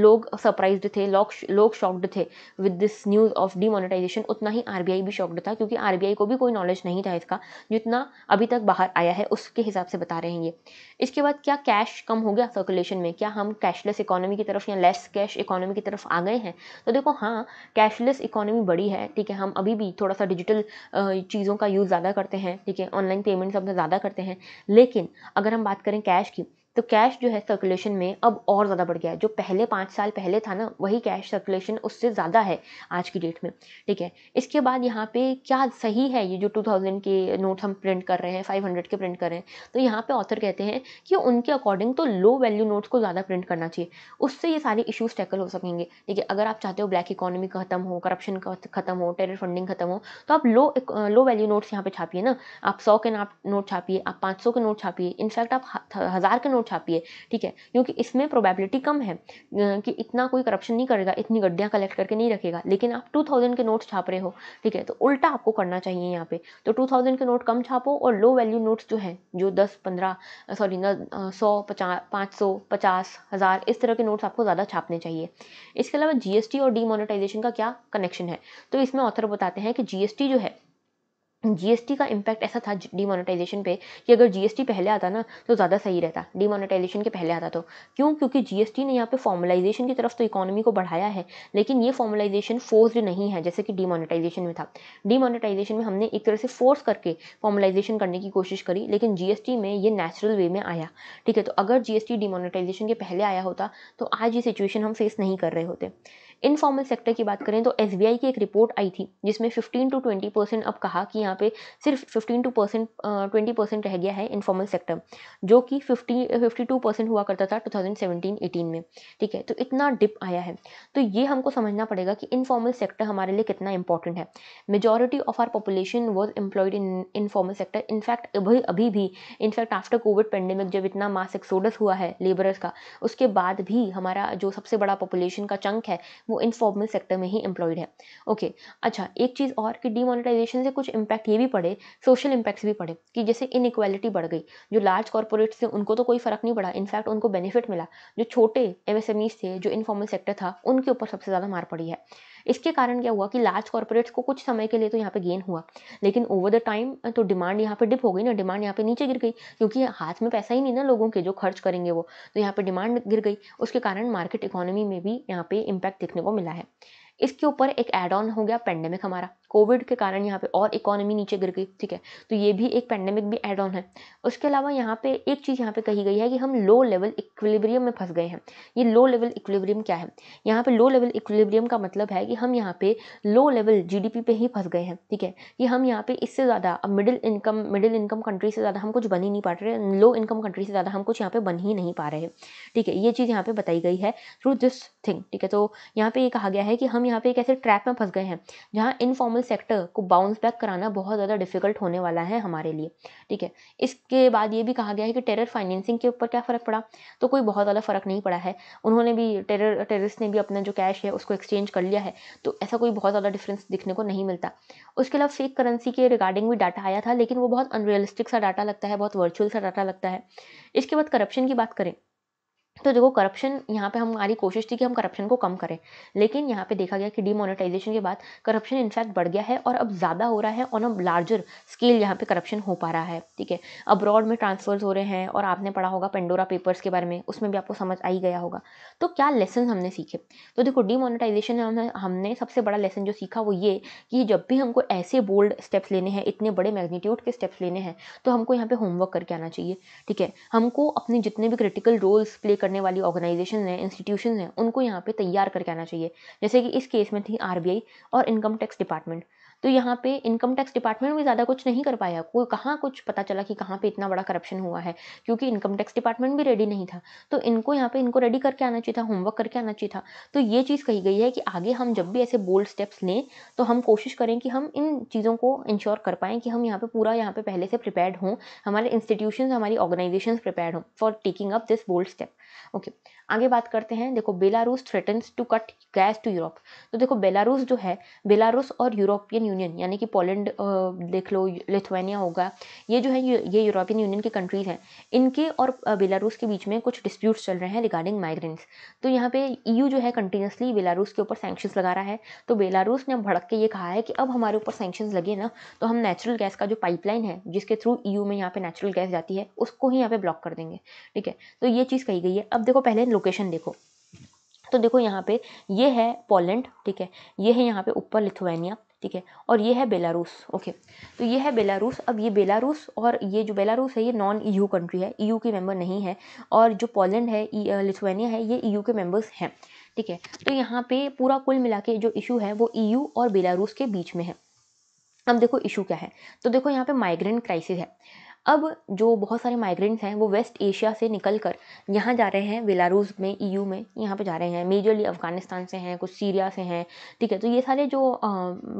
लोग सरप्राइज थे लोग शॉक्ड थे with this news of demonetisation उतना ही आर भी शॉक्ड था क्योंकि आर को भी कोई नॉलेज नहीं था इसका जितना अभी तक बाहर आया है उसके हिसाब से बता रहे हैं ये इसके बाद क्या कैश कम हो गया सर्कुलेशन में क्या हम कैशलेस इकोनॉमी की तरफ या लेस कैश इकोनॉमी की तरफ आ गए हैं तो देखो हाँ कैशलेस इकोनॉमी बड़ी है ठीक है हम अभी भी थोड़ा सा डिजिटल चीज़ों का यूज़ ज़्यादा करते हैं ठीक है ऑनलाइन पेमेंट्स अपना ज़्यादा करते हैं लेकिन लेकिन अगर हम बात करें कैश की तो कैश जो है सर्कुलेशन में अब और ज़्यादा बढ़ गया है जो पहले पाँच साल पहले था ना वही कैश सर्कुलेशन उससे ज़्यादा है आज की डेट में ठीक है इसके बाद यहाँ पे क्या सही है ये जो टू थाउजेंड के नोट हम प्रिंट कर रहे हैं फाइव हंड्रेड के प्रिंट कर रहे हैं तो यहाँ पे ऑथर कहते हैं कि उनके अकॉर्डिंग तो लो वैल्यू नोट्स को ज़्यादा प्रिंट करना चाहिए उससे ये सारे इशूज़ टैकल हो सकेंगे ठीक है अगर आप चाहते हो ब्लैक इकोनॉमी खत्म हो करप्शन खत्म हो टेरर फंडिंग खत्म हो तो आप लो लो वैल्यू नोट्स यहाँ पे छापिए ना आप सौ के नोट छापिए आप पाँच के नोट छापिए इनफैक्ट आप हज़ार के नोट नोट छापिए ठीक है क्योंकि इसमें प्रोबेबिलिटी कम है कि इतना कोई करप्शन नहीं करेगा इतनी गड्ढियाँ कलेक्ट करके नहीं रखेगा लेकिन आप टू के नोट छाप रहे हो ठीक है तो उल्टा आपको करना चाहिए यहाँ पे तो टू के नोट कम छापो और लो वैल्यू नोट्स जो है जो दस पंद्रह सॉरी सौ पचास पाँच सौ पचास हज़ार इस तरह के नोट्स आपको ज़्यादा छापने चाहिए इसके अलावा जीएसटी और डीमोनेटाइजेशन का क्या कनेक्शन है तो इसमें ऑथर बताते हैं कि जीएसटी जो है जीएसटी का इम्पैक्ट ऐसा था डीमोनेटाइजेशन पे कि अगर जीएसटी पहले आता ना तो ज़्यादा सही रहता डीमोनेटाइजेशन के पहले आता तो क्यों क्योंकि जीएसटी ने यहाँ पे फॉर्मलाइजेशन की तरफ तो इकोनॉमी को बढ़ाया है लेकिन ये फॉर्मलाइजेशन फोर्सड नहीं है जैसे कि डीमोनेटाइजेशन में था डीमोनेटाइजेशन में हमने एक तरह से फोर्स करके फॉर्मलाइजेशन करने की कोशिश करी लेकिन जी में ये नेचुरल वे में आया ठीक है तो अगर जी एस डीमोनेटाइजेशन के पहले आया होता तो आज ये सिचुएशन हम फेस नहीं कर रहे होते इनफॉर्मल सेक्टर की बात करें तो एस की एक रिपोर्ट आई थी जिसमें फिफ्टीन टू ट्वेंटी परसेंट अब कहा कि यहाँ पे सिर्फ fifteen two percent twenty percent रह गया है इनफॉर्मल सेक्टर जो कि फिफ्टी फिफ्टी टू परसेंट हुआ करता था टू थाउजेंड सेवेंटीन एटीन में ठीक है तो इतना डिप आया है तो ये हमको समझना पड़ेगा कि इनफॉर्मल सेक्टर हमारे लिए कितना इंपॉर्टेंट है majority of our population was employed in informal sector in fact अभी अभी भी इनफैक्ट आफ्टर कोविड पेंडेमिक जब इतना मास एक्सोडस हुआ है लेबरर्स का उसके बाद भी हमारा जो सबसे बड़ा पॉपुलेशन का चंक है वो इनफॉर्मल सेक्टर में ही एम्प्लॉयड है ओके okay, अच्छा एक चीज़ और कि डिमोनिटाइजेशन से कुछ इम्पैक्ट ये भी पड़े सोशल इम्पैक्ट्स भी पड़े कि जैसे इनइक्वालिटी बढ़ गई जो लार्ज कॉरपोरेट्स थे उनको तो कोई फ़र्क नहीं पड़ा इनफैक्ट उनको बेनिफिट मिला जो छोटे एम थे जो इनफॉर्मल सेक्टर था उनके ऊपर सबसे ज़्यादा मार पड़ी है इसके कारण क्या हुआ कि लार्ज कॉर्पोरेट्स को कुछ समय के लिए तो यहाँ पे गेन हुआ लेकिन ओवर द टाइम तो डिमांड यहाँ पे डिप हो गई ना डिमांड यहाँ पे नीचे गिर गई क्योंकि हाथ में पैसा ही नहीं ना लोगों के जो खर्च करेंगे वो तो यहाँ पे डिमांड गिर गई उसके कारण मार्केट इकोनॉमी में भी यहाँ पे इम्पैक्ट देखने को मिला है इसके ऊपर एक एड ऑन हो गया पेंडेमिक हमारा कोविड के कारण यहाँ पे और इकोनॉमी नीचे गिर गई ठीक है तो ये भी एक पैंडेमिक भी एड ऑन है उसके अलावा यहाँ पे एक चीज़ यहाँ पे कही गई है कि हम लो लेवल इक्विलिब्रियम में फंस गए हैं ये लो लेवल इक्विलिब्रियम क्या है यहाँ पे लो लेवल इक्विलिब्रियम का मतलब है कि हम यहाँ पे लो लेवल जीडीपी पे ही फंस गए हैं ठीक है कि हम यहाँ पे इससे ज़्यादा अब middle income middle income country से ज़्यादा हम कुछ बन ही नहीं पा रहे लो इनकम कंट्री से ज़्यादा हम कुछ यहाँ पे बन ही नहीं पा रहे ठीक है ये चीज़ यहाँ पे बताई गई है थ्रू दिस थिंग ठीक है तो यहाँ पे ये कहा गया है कि हम यहाँ पे एक ऐसे ट्रैप में फंस गए हैं जहाँ इनफॉर्मल इकोनॉमिक सेक्टर को बाउंस बैक कराना बहुत ज़्यादा डिफिकल्ट होने वाला है हमारे लिए ठीक है इसके बाद ये भी कहा गया है कि टेरर फाइनेंसिंग के ऊपर क्या फ़र्क पड़ा तो कोई बहुत ज़्यादा फ़र्क नहीं पड़ा है उन्होंने भी टेरर टेररिस्ट ने भी अपना जो कैश है उसको एक्सचेंज कर लिया है तो ऐसा कोई बहुत ज़्यादा डिफरेंस दिखने को नहीं मिलता उसके अलावा फेक करेंसी के रिगार्डिंग भी डाटा आया था लेकिन वो बहुत अनरियलिस्टिक सा डाटा लगता है बहुत वर्चुअल सा डाटा लगता है इसके बाद करप्शन की बात करें तो देखो करप्शन यहाँ पे हमारी कोशिश थी कि हम करप्शन को कम करें लेकिन यहाँ पे देखा गया कि डिमोनेटाइजेशन के बाद करप्शन इनफैक्ट बढ़ गया है और अब ज़्यादा हो रहा है ऑन अ लार्जर स्केल यहाँ पे करप्शन हो पा रहा है ठीक है अब्रॉड में ट्रांसफर्स हो रहे हैं और आपने पढ़ा होगा पेंडोरा पेपर्स के बारे में उसमें भी आपको समझ आ ही गया होगा तो क्या लेसन हमने सीखे तो देखो डिमोनेटाइजेशन हमने, हमने सबसे बड़ा लेसन जो सीखा वो ये कि जब भी हमको ऐसे बोल्ड स्टेप्स लेने हैं इतने बड़े मैग्नीट्यूड के स्टेप्स लेने हैं तो हमको यहाँ पर होमवर्क करके आना चाहिए ठीक है हमको अपने जितने भी क्रिटिकल रोल्स प्ले करने वाली ऑर्गेनाइजेशन हैं इंस्टीट्यूशन हैं उनको यहाँ पे तैयार करके आना चाहिए जैसे कि इस केस में थी आर और इनकम टैक्स डिपार्टमेंट तो यहाँ पे इनकम टैक्स डिपार्टमेंट भी ज़्यादा कुछ नहीं कर पाया कोई कहाँ कुछ पता चला कि कहाँ पे इतना बड़ा करप्शन हुआ है क्योंकि इनकम टैक्स डिपार्टमेंट भी रेडी नहीं था तो इनको यहाँ पे इनको रेडी करके आना चाहिए था होमवर्क करके आना चाहिए था तो ये चीज़ कही गई है कि आगे हम जब भी ऐसे बोल्ड स्टेप्स लें तो हम कोशिश करें कि हम इन चीज़ों को इंश्योर कर पाएँ कि हम यहाँ पर पूरा यहाँ पर पहले से प्रिपेयर हों हमारे इंस्टीट्यूशन हमारी ऑर्गेनाइजेशन प्रिपेयर हों for taking up this bold step okay आगे बात करते हैं देखो Belarus threatens to cut gas to Europe तो देखो बेलारूस जो है बेलारूस और यूरोपियन यूनियन यानी कि पोलैंड देख लो लिथुआनिया होगा ये जो है ये यूरोपियन यूनियन की कंट्रीज़ हैं इनके और बेलारूस के बीच में कुछ डिस्प्यूट्स चल रहे हैं रिगार्डिंग माइग्रेंट्स तो यहाँ पे ईयू e जो है कंटिन्यूसली बेलारूस के ऊपर सेंक्शन लगा रहा है तो बेलारूस ने भड़क के ये कहा है कि अब हमारे ऊपर सेंक्शन लगे ना तो हम नेचुरल गैस का जो पाइपलाइन है जिसके थ्रू ईयू e में यहाँ पे नेचुरल गैस जाती है उसको ही यहाँ पे ब्लॉक कर देंगे ठीक है तो ये चीज़ कही गई है अब देखो पहले लोकेशन देखो तो देखो यहाँ पे ये है पोलैंड ठीक है ये है यहाँ पे ऊपर लिथुआनिया ठीक है और ये है बेलारूस ओके तो ये है बेलारूस अब ये बेलारूस और ये जो बेलारूस है ये नॉन ईयू कंट्री है ईयू e की मेंबर नहीं है और जो पोलैंड है e, लिथुआनिया है ये ईयू e के मेंबर्स हैं ठीक है तो यहाँ पे पूरा कुल मिला के जो इशू है वो ईयू और बेलारूस के बीच में है अब देखो इशू क्या है तो देखो यहाँ पे माइग्रेंट क्राइसिस है अब जो बहुत सारे माइग्रेंट्स हैं वो वेस्ट एशिया से निकल कर यहाँ जा रहे हैं बेलारूस में ईयू e में यहाँ पे जा रहे हैं मेजरली अफ़गानिस्तान से हैं कुछ सीरिया से हैं ठीक है तो ये सारे जो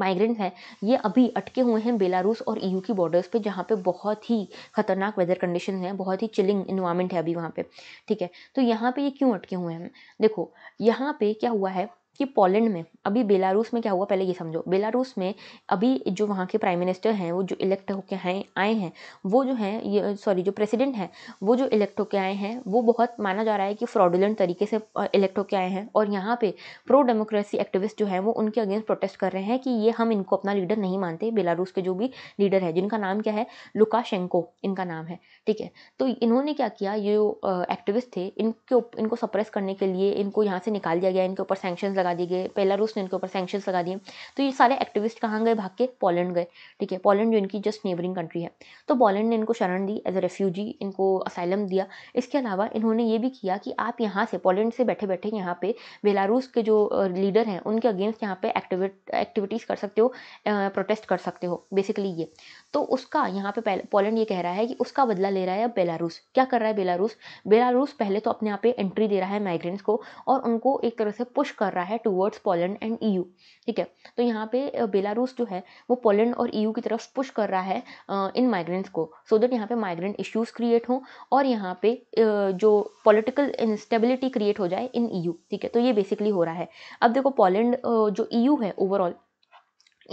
माइग्रेंट्स हैं ये अभी अटके हुए हैं बेलारूस और ईयू e की बॉर्डर्स पे जहाँ पे बहुत ही ख़तरनाक वेदर कंडीशन हैं बहुत ही चिलिंग इन्वायरमेंट है अभी वहाँ पर ठीक है तो यहाँ पर ये क्यों अटके हुए हैं देखो यहाँ पर क्या हुआ है कि पोलैंड में अभी बेलारूस में क्या हुआ पहले ये समझो बेलारूस में अभी जो वहाँ के प्राइम मिनिस्टर हैं वो जो इलेक्ट होके हैं आए हैं वो जो हैं ये सॉरी जो प्रेसिडेंट हैं वो जो इलेक्ट होके आए हैं वो बहुत माना जा रहा है कि फ्रॉडुलेंट तरीके से इलेक्ट होके आए हैं और यहाँ पे प्रो डेमोक्रेसी एक्टिविस्ट जो हैं वो उनके अगेंस्ट प्रोटेस्ट कर रहे हैं कि ये हम इनको अपना लीडर नहीं मानते बेलारूस के जो भी लीडर है जिनका नाम क्या है लुकाशेंको इनका नाम है ठीक है तो इन्होंने क्या किया ये एक्टिविस्ट थे इनके इनको सप्रेस करने के लिए इनको यहाँ से निकाल दिया गया इनके ऊपर सेंक्शन लगा लगा दिए गए पहला रूस ने इनके ऊपर सेंक्शन लगा दिए तो ये सारे एक्टिविस्ट कहाँ गए भाग के पोलैंड गए ठीक है पोलैंड जो इनकी जस्ट नेबरिंग कंट्री है तो पोलैंड ने इनको शरण दी एज ए रेफ्यूजी इनको असाइलम दिया इसके अलावा इन्होंने ये भी किया कि आप यहाँ से पोलैंड से बैठे बैठे यहाँ पे बेलारूस के जो लीडर हैं उनके अगेंस्ट यहाँ पे एक्टिविटीज़ कर सकते हो प्रोटेस्ट कर सकते हो बेसिकली ये तो उसका यहाँ पे पोलैंड ये कह रहा है कि उसका बदला ले रहा है अब बेलारूस क्या कर रहा है बेलारूस बेलारूस पहले तो अपने आप पे एंट्री दे रहा है माइग्रेंट्स को और उनको एक तरह से पुश कर रहा है है टूवर्ड्स पोलैंड एंड ईयू ठीक है तो यहाँ पे बेलारूस जो है वो पोलैंड और ईयू e की तरफ पुश कर रहा है इन माइग्रेंट्स को सो देट दैट यहाँ पे माइग्रेंट इश्यूज क्रिएट हों और यहाँ पे जो पॉलिटिकल इंस्टेबिलिटी क्रिएट हो जाए इन ईयू e ठीक है तो ये बेसिकली हो रहा है अब देखो पोलैंड जो ईयू e है ओवरऑल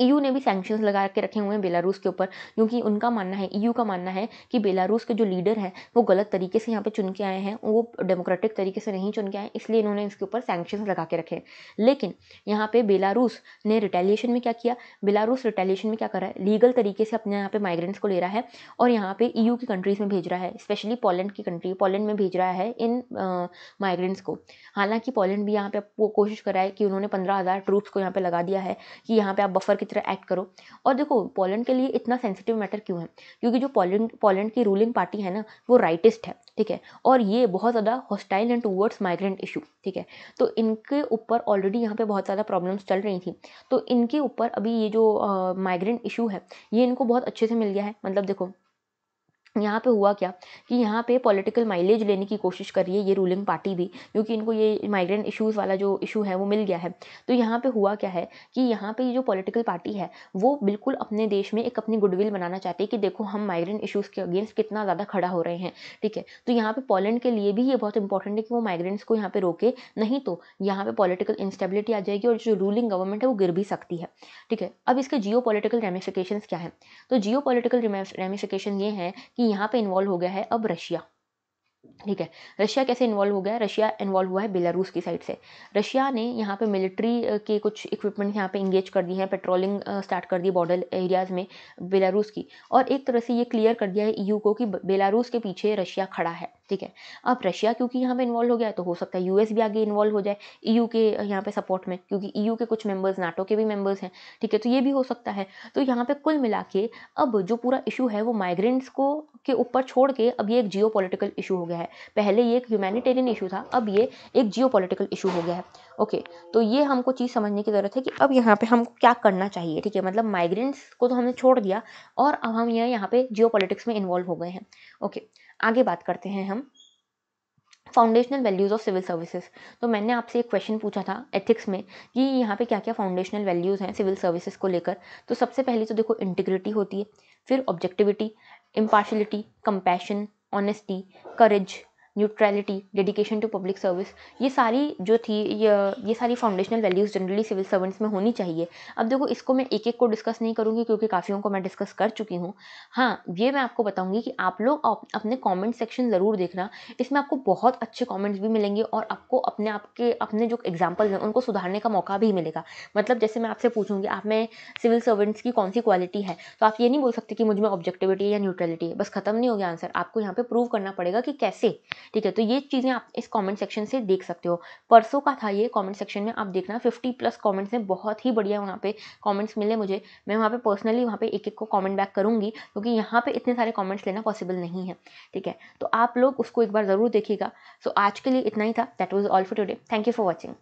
ईयू e ने भी सैंक्शंस लगा के रखे हुए हैं बेलारूस के ऊपर क्योंकि उनका मानना है ईयू e का मानना है कि बेलारूस के जो लीडर हैं वो गलत तरीके से यहाँ पे चुन के आए हैं वो डेमोक्रेटिक तरीके से नहीं चुन के आए इसलिए इन्होंने इसके ऊपर सैंक्शन लगा के रखे लेकिन यहाँ पे बेलारूस ने रिटेलिएशन में क्या किया बेलारूस रिटेलिएशन में क्या कर रहा है लीगल तरीके से अपने यहाँ पे माइग्रेंट्स को ले रहा है और यहाँ पे ईयू e की कंट्रीज़ में भेज रहा है स्पेशली पोलैंड की कंट्री पोलैंड में भेज रहा है इन माइग्रेंट्स को हालांकि पोलैंड भी यहाँ पे वो कोशिश कर रहा है कि उन्होंने पंद्रह हज़ार ट्रूप्स को यहाँ पे लगा दिया है कि यहाँ पे आप बफर की तरह एक्ट करो और देखो पोलैंड के लिए इतना सेंसिटिव मैटर क्यों है क्योंकि जो पोलैंड पोलैंड की रूलिंग पार्टी है ना वो राइटिस्ट है ठीक है और ये बहुत ज़्यादा hostile and towards migrant issue ठीक है तो इनके ऊपर ऑलरेडी यहाँ पे बहुत ज़्यादा प्रॉब्लम्स चल रही थी तो इनके ऊपर अभी ये जो माइग्रेंट इशू है ये इनको बहुत अच्छे से मिल गया है मतलब देखो यहाँ पे हुआ क्या कि यहाँ पे पॉलिटिकल माइलेज लेने की कोशिश कर रही है ये रूलिंग पार्टी भी क्योंकि इनको ये माइग्रेंट इश्यूज़ वाला जो इशू है वो मिल गया है तो यहाँ पे हुआ क्या है कि यहाँ पे जो पॉलिटिकल पार्टी है वो बिल्कुल अपने देश में एक अपनी गुडविल बनाना चाहती है कि देखो हम माइग्रेंट इशूज़ के अगेंस्ट कितना ज़्यादा खड़ा हो रहे हैं ठीक है तो यहाँ पर पोलैंड के लिए भी ये बहुत इंपॉर्टेंट है कि वो माइग्रेंट्स को यहाँ पर रोके नहीं तो यहाँ पर पॉलिटिकल इंस्टेबिलिटी आ जाएगी और जो रूलिंग गवर्नमेंट है वो गिर भी सकती है ठीक है अब इसके जियो पॉलिटिकल रेमिफिकेशन क्या है तो जियो पॉलिटिकल रेमिफिकेशन ये है कि यहाँ पे इन्वॉल्व हो गया है अब रशिया ठीक है रशिया कैसे इन्वॉल्व हो गया है रशिया इन्वॉल्व हुआ है बेलारूस की साइड से रशिया ने यहाँ पे मिलिट्री के कुछ इक्विपमेंट यहाँ पे इंगेज कर दिए हैं पेट्रोलिंग स्टार्ट कर दी बॉर्डर एरियाज़ में बेलारूस की और एक तरह से ये क्लियर कर दिया है यू को कि बेलारूस के पीछे रशिया खड़ा है ठीक है अब रशिया क्योंकि यहाँ पे इन्वॉल्व हो गया है तो हो सकता है यूएस भी आगे इन्वॉल्व हो जाए ईयू के यहाँ पे सपोर्ट में क्योंकि ईयू के कुछ मेंबर्स नाटो के भी मेंबर्स हैं ठीक है तो ये भी हो सकता है तो यहाँ पे कुल मिला के अब जो पूरा इशू है वो माइग्रेंट्स को के ऊपर छोड़ के अब ये एक जियो इशू हो गया है है पहले ये एक ह्यूमैनिटेरियन इशू था अब ये एक जियो पोलिटिकल इशू हो गया है ओके तो ये हमको चीज़ समझने की ज़रूरत है कि अब यहाँ पर हमको क्या करना चाहिए ठीक है मतलब माइग्रेंट्स को तो हमने छोड़ दिया और अब हम ये यहाँ पर जियो में इन्वॉल्व हो गए हैं ओके आगे बात करते हैं हम foundational values of civil services तो मैंने आपसे एक क्वेश्चन पूछा था एथिक्स में कि यहाँ पे क्या क्या फाउंडेशनल वैल्यूज़ हैं सिविल सर्विसेज को लेकर तो सबसे पहले तो देखो इंटीग्रिटी होती है फिर objectivity impartiality compassion honesty, courage, neutrality dedication to public service ये सारी जो थी ये ये सारी foundational values generally civil servants में होनी चाहिए अब देखो इसको मैं एक एक को डिस्कस नहीं करूँगी क्योंकि काफ़ियों को मैं डिस्कस कर चुकी हूँ हाँ ये मैं आपको बताऊँगी कि आप लोग अपने कॉमेंट सेक्शन ज़रूर देखना इसमें आपको बहुत अच्छे कॉमेंट्स भी मिलेंगे और आपको अपने आपके अपने जो एग्जाम्पल्स हैं उनको सुधारने का मौका भी मिलेगा मतलब जैसे मैं आपसे पूछूँगी आप में सिविल सर्वेंट्स की कौन सी क्वालिटी है तो आप ये नहीं बोल सकते कि मुझ में ऑब्जेक्टिविटी या न्यूट्रलिटी है बस खत्म नहीं हो गया आंसर आपको यहाँ पर प्रूव करना पड़ेगा कि कैसे ठीक है तो ये चीज़ें आप इस कमेंट सेक्शन से देख सकते हो परसों का था ये कमेंट सेक्शन में आप देखना 50 प्लस कमेंट्स में बहुत ही बढ़िया वहाँ पे कमेंट्स मिले मुझे मैं वहाँ पे पर्सनली वहाँ पे एक एक को कमेंट बैक करूँगी क्योंकि यहाँ पे इतने सारे कमेंट्स लेना पॉसिबल नहीं है ठीक है तो आप लोग उसको एक बार ज़रूर देखिएगा सो so, आज के लिए इतना ही था that was all for today thank you for watching